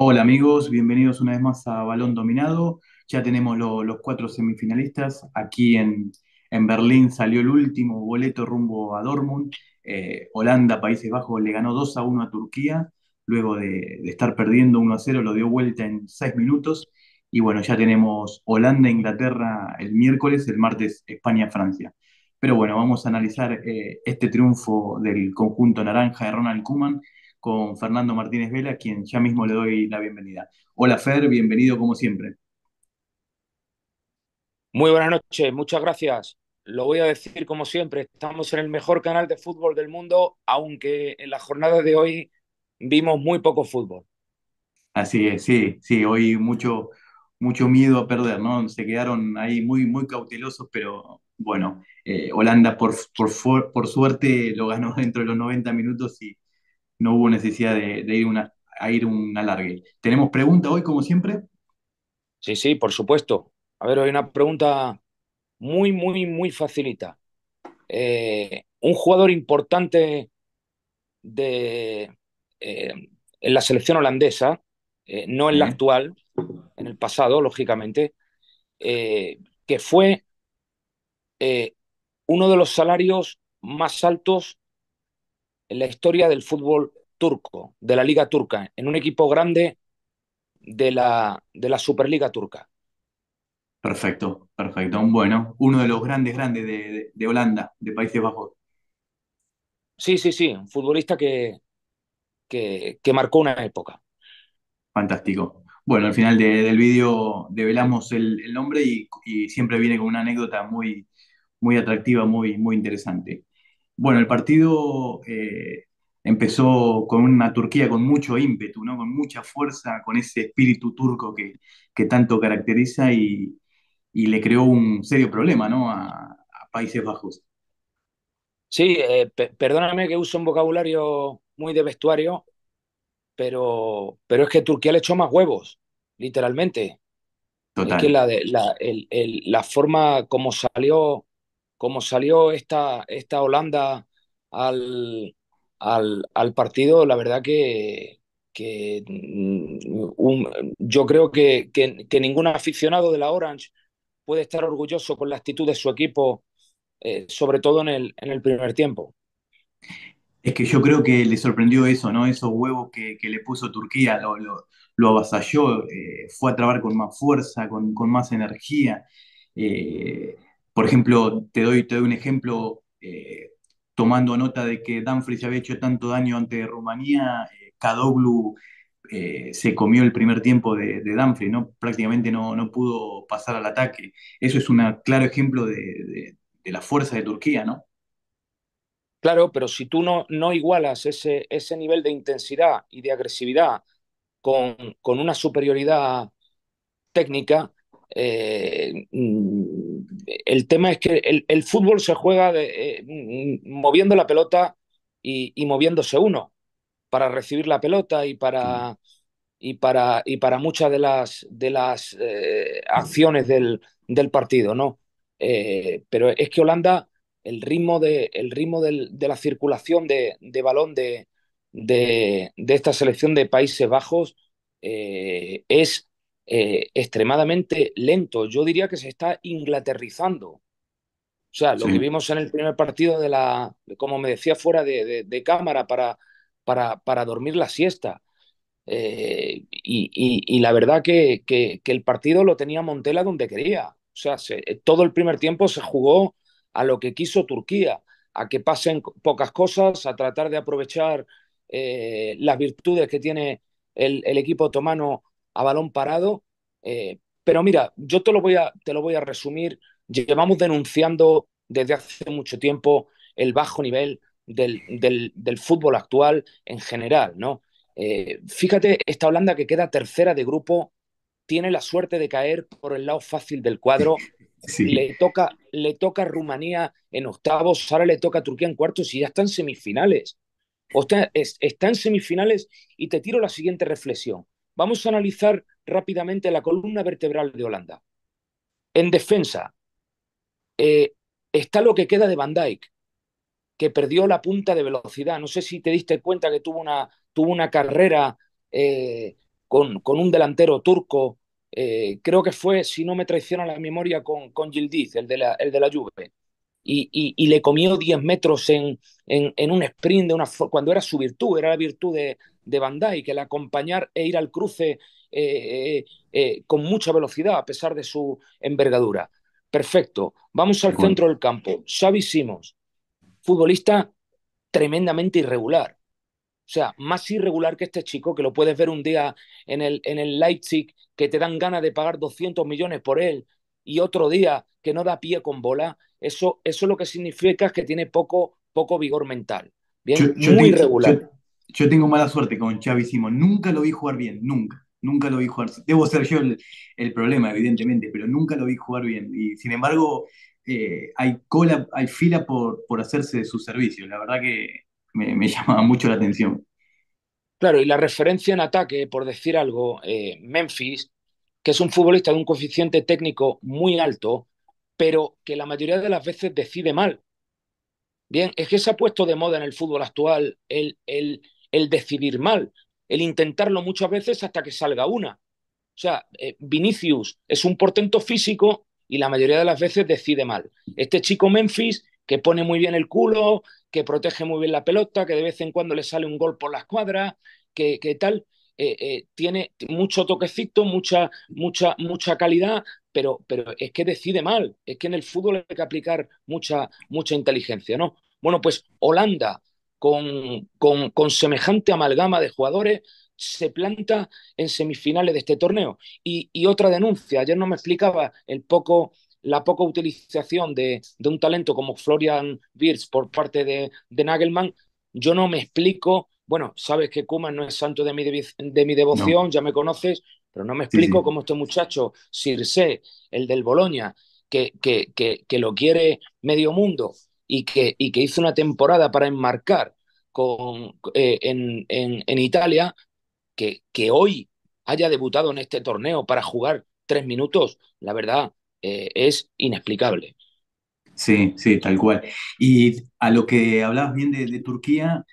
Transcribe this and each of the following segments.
Hola amigos, bienvenidos una vez más a Balón Dominado. Ya tenemos los cuatro semifinalistas. Aquí en, Berlín salió el último boleto rumbo a Dortmund. Eh, Holanda, Países Bajos, le ganó 2 a 1 a Turquía. Luego de, estar perdiendo 1 a 0, lo dio vuelta en 6 minutos. Y bueno, ya tenemos Holanda, Inglaterra el miércoles, el martes España, Francia. Pero bueno, vamos a analizar eh, este triunfo del conjunto naranja de Ronald Koeman con Fernando Martínez Vela, quien ya mismo le doy la bienvenida. Hola Fer, bienvenido como siempre. Muy buenas noches, muchas gracias. Lo voy a decir como siempre, estamos en el mejor canal de fútbol del mundo, aunque en la jornada de hoy vimos muy poco fútbol. Así es, sí, sí, hoy mucho, mucho miedo a perder, ¿no? Se quedaron ahí muy, muy cautelosos, pero bueno, eh, Holanda por, por, por suerte lo ganó dentro de los 90 minutos y, no hubo necesidad de, ir a ir un alargue. ¿Tenemos pregunta hoy, como siempre? Sí, sí, por supuesto. A ver, hay una pregunta muy, muy, muy facilita. Eh, un jugador importante de, eh, en la selección holandesa, eh, no en la actual, en el pasado, lógicamente, que fue uno de los salarios más altos en la historia del fútbol turco, de la Liga Turca, en un equipo grande de la, de la Superliga Turca. Perfecto, perfecto. Bueno, uno de los grandes, grandes de, Holanda, de Países Bajos. Sí, sí, sí, un futbolista que, que, marcó una época. Fantástico. Bueno, al final del vídeo develamos el, nombre y, y, siempre viene con una anécdota muy, muy atractiva, muy, muy interesante. Bueno, el partido eh, empezó con una Turquía con mucho ímpetu, ¿no? con mucha fuerza, con ese espíritu turco que, que tanto caracteriza y, y, le creó un serio problema ¿no? a, Países Bajos. Sí, eh, perdóname que uso un vocabulario muy de vestuario, pero, pero es que Turquía le echó más huevos, literalmente. Total. que la, de, la, el, el, la forma como salió como salió esta, esta Holanda al, al, al partido, la verdad que, que mm, yo creo que, que, ningún aficionado de la Orange puede estar orgulloso con la actitud de su equipo, eh, sobre todo en el, en el primer tiempo. Es que yo creo que le sorprendió eso, ¿no? Esos huevos que, que le puso Turquía, lo, lo, avasalló, eh, fue a trabar con más fuerza, con, con más energía. Eh, por ejemplo, te doy, un ejemplo, eh, tomando nota de que se había hecho tanto daño ante Rumanía, eh, Kadoglu eh, se comió el primer tiempo de, de ¿no? prácticamente no, no, pudo pasar al ataque. Eso es un claro ejemplo de, la fuerza de Turquía, ¿no? Claro, pero si tú no, no igualas ese, ese nivel de intensidad y de agresividad con, con una superioridad técnica, eh, mm, el tema es que el, fútbol se juega eh, mm, mm, moviendo la pelota y, moviéndose uno para recibir la pelota y para, y para, y para muchas de las, de las eh, acciones del, del, partido, ¿no? pero es que Holanda, el ritmo de, el ritmo de la circulación de, de balón de, de, esta selección de Países Bajos es eh, extremadamente lento. Yo diría que se está inglaterrizando. O sea, lo que vimos en el primer partido de la, como me decía, fuera de, cámara para, para, para, dormir la siesta. Eh, y, la verdad que, que, el partido lo tenía Montela donde quería. O sea, todo el primer tiempo se jugó a lo que quiso Turquía, a que pasen pocas cosas, a tratar de aprovechar eh, las virtudes que tiene el equipo otomano a balón parado. Eh, pero mira, yo te lo, voy a, te lo voy a resumir. Llevamos denunciando desde hace mucho tiempo el bajo nivel del, fútbol actual en general, ¿no? Eh, fíjate, esta Holanda que queda tercera de grupo tiene la suerte de caer por el lado fácil del cuadro. Le, toca, le toca Rumanía en octavos, ahora le toca Turquía en cuartos y ya está en semifinales. O está en semifinales y te tiro la siguiente reflexión. Vamos a analizar rápidamente la columna vertebral de Holanda. En defensa eh, está lo que queda de Van Dijk, que perdió la punta de velocidad. No sé si te diste cuenta que tuvo una, tuvo una carrera eh, con, con, un delantero turco. Eh, creo que fue, si no me traiciona la memoria, con, con Gildiz, el de la, el de la Juve. Y, y, le comió 10 metros en, en, en, un sprint de una, cuando era su virtud, era la virtud de, de Bandai que el acompañar e ir al cruce eh, eh, eh, con mucha velocidad a pesar de su envergadura. Perfecto. Vamos al centro del campo. Xavi Simons, futbolista tremendamente irregular. O sea, más irregular que este chico, que lo puedes ver un día en el, en el Leipzig, que te dan ganas de pagar 200 millones por él, y otro día que no da pie con bola. Eso, eso lo que significa es que tiene poco, poco vigor mental. Bien, muy irregular yo tengo mala suerte con Xavi Simón. Nunca lo vi jugar bien, nunca. Nunca lo vi jugar. Debo ser yo el, problema, evidentemente, pero nunca lo vi jugar bien. Y sin embargo, eh, hay cola, hay fila por, por hacerse de sus servicios. La verdad que me, llama mucho la atención. Claro, y la referencia en ataque, por decir algo, eh, Memphis, que es un futbolista de un coeficiente técnico muy alto, pero que la mayoría de las veces decide mal. Bien, es que se ha puesto de moda en el fútbol actual el, el el decidir mal, el intentarlo muchas veces hasta que salga una. O sea, eh, Vinicius es un portento físico y la mayoría de las veces decide mal. Este chico Memphis, que pone muy bien el culo, que protege muy bien la pelota, que de vez en cuando le sale un gol por la escuadra, que, tal, eh, eh, tiene mucho toquecito, mucha, mucha, mucha calidad, pero, pero es que decide mal. Es que en el fútbol hay que aplicar mucha, mucha inteligencia, ¿no? Bueno, pues Holanda, con, con, semejante amalgama de jugadores se planta en semifinales de este torneo. Y, otra denuncia, ayer no me explicaba el poco, la poca utilización de, un talento como Florian Wirtz por parte de, de, Nagelman. Yo no me explico, bueno, sabes que Kuman no es santo de mi, de, mi devoción, ya me conoces, pero no me explico cómo este muchacho, Sirse el del Boloña, que, que, que, que lo quiere medio mundo, y que, y que hizo una temporada para enmarcar con, eh, en, Italia, que, que hoy haya debutado en este torneo para jugar tres minutos, la verdad, eh, es inexplicable. Sí, sí, tal cual. Y a lo que hablabas bien de, Turquía,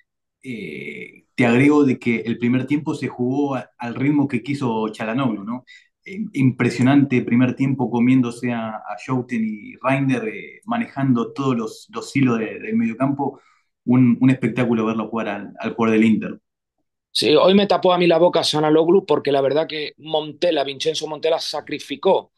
eh, te agrego de que el primer tiempo se jugó al ritmo que quiso Chalanoglu, ¿no? impresionante primer tiempo comiéndose a, a Jouten y Reiner eh, manejando todos los, los hilos del mediocampo. Un, un espectáculo verlo jugar al, al del Inter. Sí, hoy me tapó a mí la boca Sanaloglu porque la verdad que Montela, Vincenzo Montela sacrificó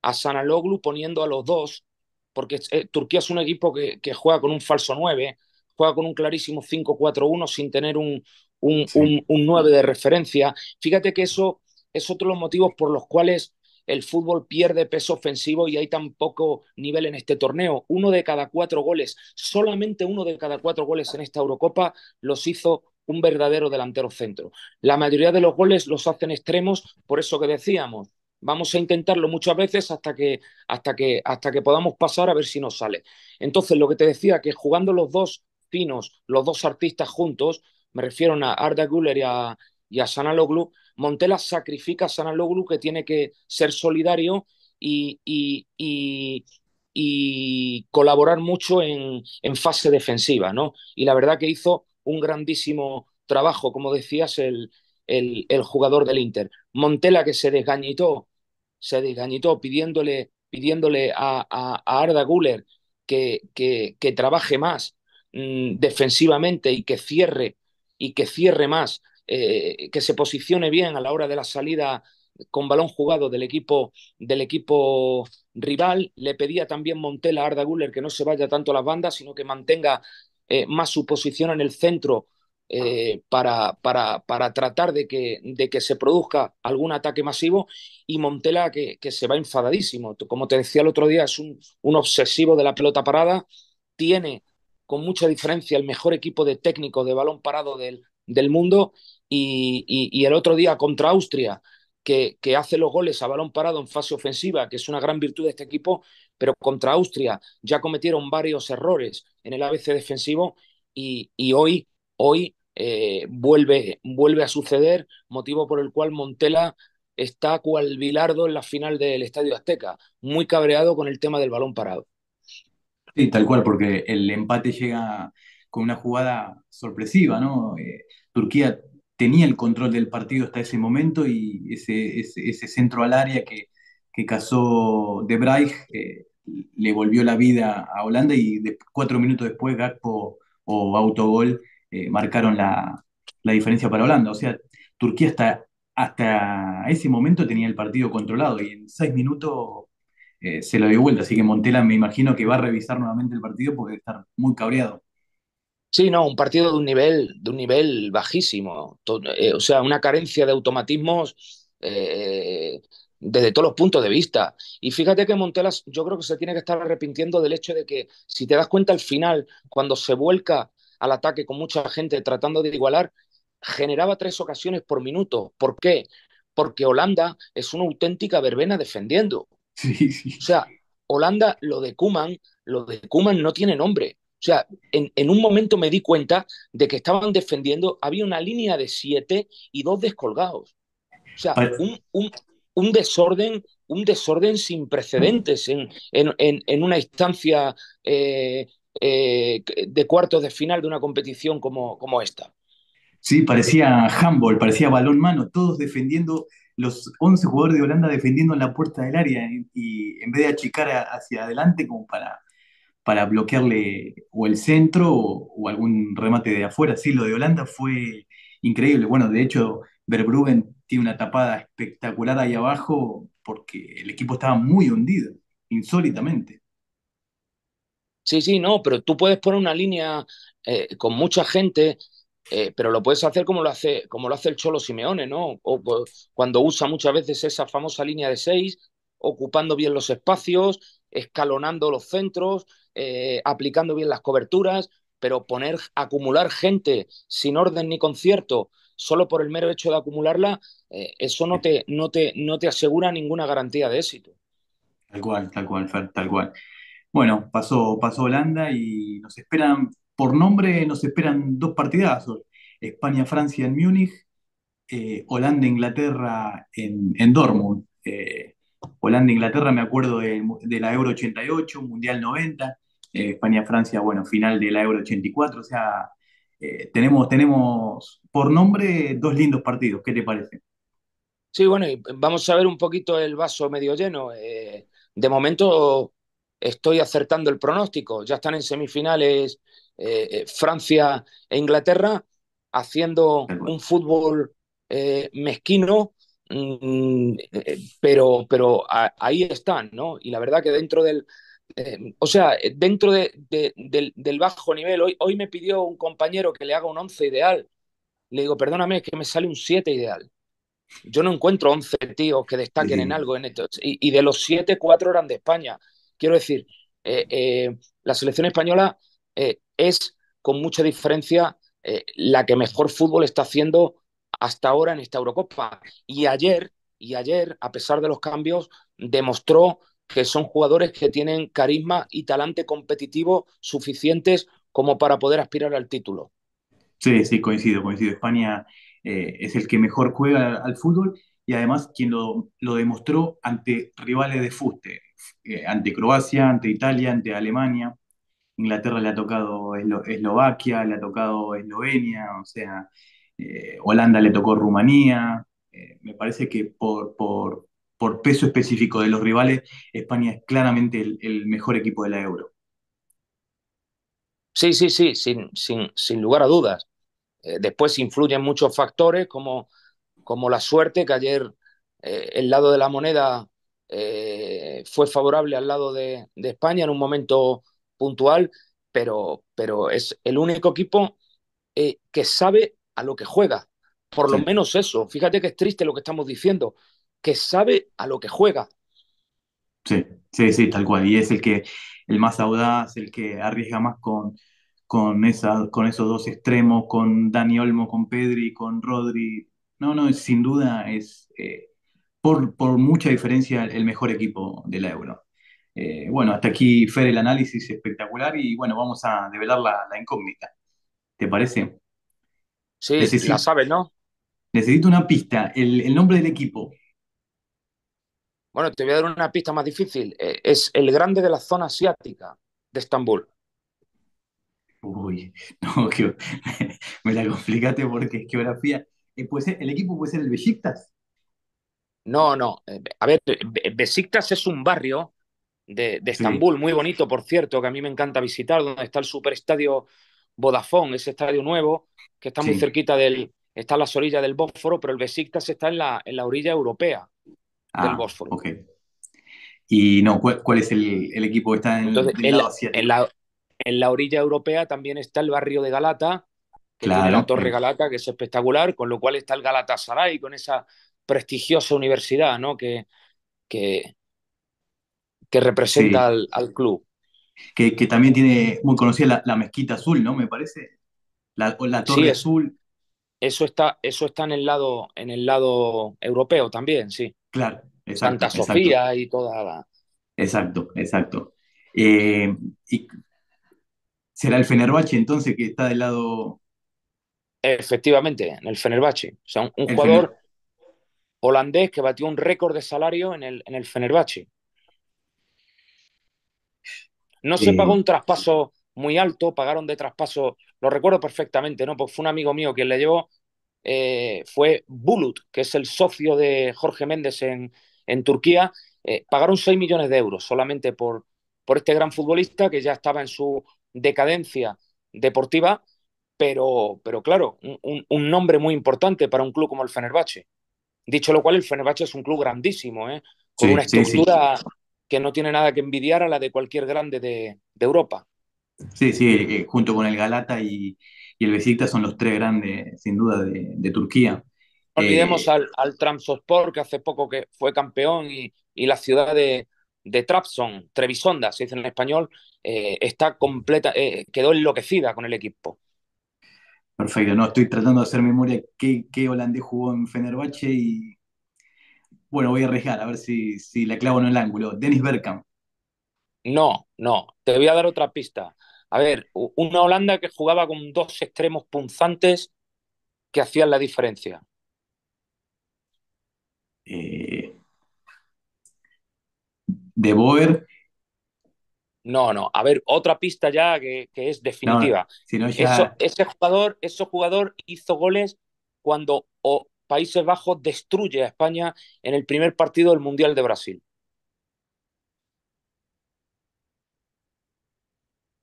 a Sanaloglu poniendo a los dos, porque eh, Turquía es un equipo que, juega con un falso 9, juega con un clarísimo 5-4-1 sin tener un, un, un 9 de referencia. Fíjate que eso es otro de los motivos por los cuales el fútbol pierde peso ofensivo y hay tan poco nivel en este torneo. Uno de cada cuatro goles, solamente uno de cada cuatro goles en esta Eurocopa los hizo un verdadero delantero centro. La mayoría de los goles los hacen extremos, por eso que decíamos, vamos a intentarlo muchas veces hasta que, hasta que, hasta que podamos pasar a ver si nos sale. Entonces, lo que te decía, que jugando los dos finos, los dos artistas juntos, me refiero a Arda Guller y a, y a Sanaloglu, Montela sacrifica a Sanaloglu que tiene que ser solidario y, colaborar mucho en, fase defensiva, ¿no? Y la verdad que hizo un grandísimo trabajo, como decías, el, jugador del Inter. Montela que se desgañitó, se desgañitó pidiéndole, pidiéndole a, Arda Guller que, trabaje más mm, defensivamente y que cierre y que cierre más eh, que se posicione bien a la hora de la salida con balón jugado del equipo, del equipo rival. Le pedía también Montela a Arda Guller que no se vaya tanto a las bandas, sino que mantenga eh, más su posición en el centro eh, para, para, tratar de que, de que, se produzca algún ataque masivo y Montela que, se va enfadadísimo. Como te decía el otro día, es un, obsesivo de la pelota parada, tiene con mucha diferencia el mejor equipo de técnico de balón parado del, del mundo y, el otro día contra Austria, que, hace los goles a balón parado en fase ofensiva, que es una gran virtud de este equipo, pero contra Austria ya cometieron varios errores en el ABC defensivo y, hoy, hoy eh, vuelve, vuelve a suceder, motivo por el cual Montela está cual Bilardo en la final del Estadio Azteca, muy cabreado con el tema del balón parado. Sí, tal cual, porque el empate llega con una jugada sorpresiva, ¿no? Eh, Turquía tenía el control del partido hasta ese momento y ese, ese, ese centro al área que, que cazó De eh, le volvió la vida a Holanda y cuatro minutos después Gakpo o autogol eh, marcaron la, diferencia para Holanda. O sea, Turquía hasta, hasta ese momento tenía el partido controlado y en seis minutos eh, se lo dio vuelta. Así que Montela me imagino que va a revisar nuevamente el partido porque debe estar muy cabreado. Sí, no, un partido de un nivel, de un nivel bajísimo. Eh, o sea, una carencia de automatismos eh, desde todos los puntos de vista. Y fíjate que Montelas, yo creo que se tiene que estar arrepintiendo del hecho de que, si te das cuenta al final, cuando se vuelca al ataque con mucha gente tratando de igualar, generaba tres ocasiones por minuto. ¿Por qué? Porque Holanda es una auténtica verbena defendiendo. Sí, O sea, Holanda, lo de Kuman, lo de Kuman no tiene nombre. O sea, en, un momento me di cuenta de que estaban defendiendo, había una línea de siete y dos descolgados. O sea, un, desorden, un desorden sin precedentes en, una instancia eh, eh, de cuartos de final de una competición como, como esta. Sí, parecía handball, parecía balón mano, todos defendiendo, los 11 jugadores de Holanda defendiendo en la puerta del área y, en vez de achicar hacia adelante como para para bloquearle o el centro o, algún remate de afuera. Sí, lo de Holanda fue increíble. Bueno, de hecho, Verbruggen tiene una tapada espectacular ahí abajo porque el equipo estaba muy hundido, insólitamente. Sí, sí, no, pero tú puedes poner una línea eh, con mucha gente, eh, pero lo puedes hacer como lo hace, como lo hace el Cholo Simeone, ¿no? o, pues, cuando usa muchas veces esa famosa línea de seis, ocupando bien los espacios, escalonando los centros, eh, aplicando bien las coberturas, pero poner, acumular gente sin orden ni concierto, solo por el mero hecho de acumularla, eh, eso no te, no, te, no te asegura ninguna garantía de éxito. Tal cual, tal cual, tal cual. Bueno, pasó, pasó Holanda y nos esperan, por nombre, nos esperan dos partidazos. España-Francia en Múnich, eh, Holanda-Inglaterra en, en Dortmund. Eh, Holanda-Inglaterra, me acuerdo de, la Euro 88, Mundial 90, eh, España-Francia, bueno, final de la Euro 84, o sea, eh, tenemos, tenemos por nombre dos lindos partidos, ¿qué te parece? Sí, bueno, vamos a ver un poquito el vaso medio lleno. Eh, de momento estoy acertando el pronóstico, ya están en semifinales Francia e Inglaterra haciendo un fútbol mezquino Mm, eh, pero, pero ahí están, ¿no? Y la verdad que dentro del, eh, o sea, eh, dentro del, bajo nivel, hoy, me pidió un compañero que le haga un 11 ideal. Le digo, perdóname, es que me sale un 7 ideal. Yo no encuentro 11 tíos que destaquen en algo en esto. Y, de los 7, 4 eran de España. Quiero decir, la selección española es con mucha diferencia la que mejor fútbol está haciendo hasta ahora en esta Eurocopa. Y ayer, y ayer, a pesar de los cambios, demostró que son jugadores que tienen carisma y talante competitivo suficientes como para poder aspirar al título. Sí, sí, coincido, coincido. España eh, es el que mejor juega al fútbol y además quien lo, demostró ante rivales de fuste, eh, ante Croacia, ante Italia, ante Alemania. Inglaterra le ha tocado Eslovaquia, le ha tocado Eslovenia, o sea, eh, Holanda le tocó Rumanía, eh, me parece que por, por, peso específico de los rivales, España es claramente el, mejor equipo de la Euro. Sí, sí, sí, sin, lugar a dudas. Eh, después influyen muchos factores como, como la suerte, que ayer el lado de la moneda fue favorable al lado de, España en un momento puntual, pero, pero es el único equipo que sabe a lo que juega. Por lo menos eso. Fíjate que es triste lo que estamos diciendo, que sabe a lo que juega. Sí, sí, sí, tal cual. Y es el que el más audaz, el que arriesga más con, con, esa, con esos dos extremos, con Dani Olmo, con Pedri, con Rodri. No, no, sin duda es eh, por, por mucha diferencia el mejor equipo de la Euro. Eh, bueno, hasta aquí, Fer, el análisis espectacular y bueno, vamos a develar la incógnita. ¿Te parece? Sí, la sabes, ¿no? Necesito una pista, el, nombre del equipo. Bueno, te voy a dar una pista más difícil. Eh, es el grande de la zona asiática de Estambul. Uy, no, me la complicaste porque es geografía. Eh, ¿El equipo puede ser el Besiktas? No, no. Eh, a ver, Besiktas es un barrio de, Estambul muy bonito, por cierto, que a mí me encanta visitar, donde está el superestadio Vodafone, ese estadio nuevo, que está muy cerquita del, está a las orillas del Bósforo, pero el Besiktas está en la, en la orilla europea ah, del Bósforo. Y no, ¿cuál, es el, equipo que está en, la, en, la, en, la, orilla europea también está el barrio de Galata, la Torre Galata, que es espectacular, con lo cual está el Galatasaray, con esa prestigiosa universidad, ¿no? Que, que, que representa al, club que, también tiene muy conocida la, mezquita azul, ¿no? Me parece. La, la torre azul. Eso está, eso está en el lado, en el lado europeo también, sí. Claro, exacto. Santa Sofía y toda la. Exacto, exacto. Eh, será el Fenerbahce entonces que está del lado. Efectivamente, en el Fenerbahce. O sea, un, jugador holandés que batió un récord de salario en el, en el Fenerbahce. No se pagó un traspaso muy alto, pagaron de traspaso, lo recuerdo perfectamente, ¿no? Porque fue un amigo mío quien le llevó, eh, fue Bulut, que es el socio de Jorge Méndez en, en Turquía, eh, pagaron 6 millones de euros solamente por, por este gran futbolista que ya estaba en su decadencia deportiva, pero, pero claro, un, nombre muy importante para un club como el Fenerbahce. Dicho lo cual, el Fenerbahce es un club grandísimo, ¿eh? con una estructura que no tiene nada que envidiar a la de cualquier grande de, Europa. Sí, sí, eh, eh, junto con el Galata y, el Besiktas son los tres grandes, sin duda, de, Turquía. olvidemos eh, al, al Tramsospor, que hace poco que fue campeón, y, la ciudad de, de Trabzon, Trevisonda, se dice en español, está completa, quedó enloquecida con el equipo. Perfecto, no, estoy tratando de hacer memoria qué, qué holandés jugó en Fenerbahce y bueno, voy a arriesgar a ver si, si la clavo en el ángulo. Dennis Bergkamp. No, no. Te voy a dar otra pista. A ver, una Holanda que jugaba con dos extremos punzantes que hacían la diferencia. Eh, ¿De Boer? No, no. A ver, otra pista ya que, es definitiva. ese, jugador, ese jugador hizo goles cuando o Países Bajos destruye a España en el primer partido del Mundial de Brasil.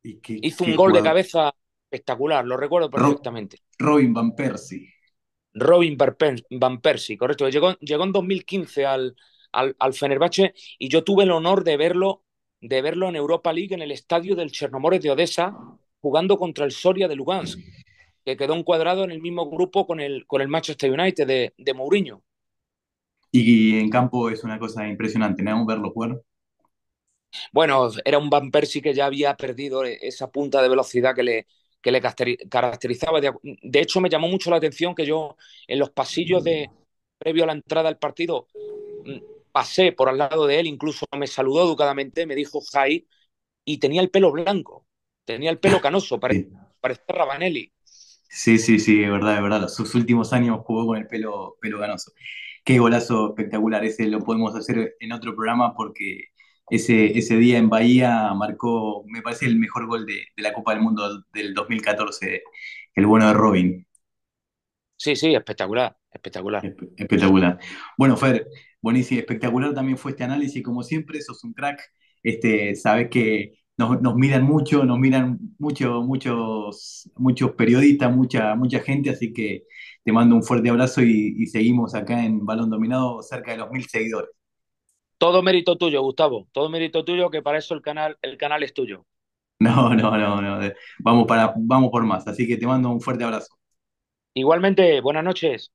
Hizo un gol de cabeza espectacular, lo recuerdo perfectamente. Robin Van Persie. Robin Van Persie, correcto. Llegó, en 2015 al, al, Fenerbahce y yo tuve el honor de verlo, de verlo en Europa League en el estadio del Chernomores de Odessa jugando contra el Soria de Lugansk. Mm que quedó encuadrado en el mismo grupo con el, con el Manchester United de, de Mourinho. Y en campo es una cosa impresionante, ¿no? Verlo jugar. Bueno, era un Van Persie que ya había perdido esa punta de velocidad que le, que le caracterizaba. De, hecho, me llamó mucho la atención que yo en los pasillos de previo a la entrada al partido mm, pasé por al lado de él, incluso me saludó educadamente, me dijo Jai, y tenía el pelo blanco, tenía el pelo canoso, parecía Rabanelli. Sí, sí, sí, es verdad, es verdad. Sus últimos años jugó con el pelo, pelo ganoso. Qué golazo espectacular. Ese lo podemos hacer en otro programa porque ese, ese día en Bahía marcó, me parece, el mejor gol de, la Copa del Mundo del 2014, el bueno de Robin. Sí, sí, espectacular, espectacular. Espectacular. Bueno, Fer, buenísimo, espectacular también fue este análisis, como siempre, sos un crack. Este, sabes que nos, miran mucho, nos miran mucho, muchos, muchos periodistas, mucha, mucha gente, así que te mando un fuerte abrazo y, seguimos acá en Balón Dominado cerca de los mil seguidores. Todo mérito tuyo, Gustavo, todo mérito tuyo, que para eso el canal, el canal es tuyo. No, no, no, no. Vamos, para, vamos por más. Así que te mando un fuerte abrazo. Igualmente, buenas noches.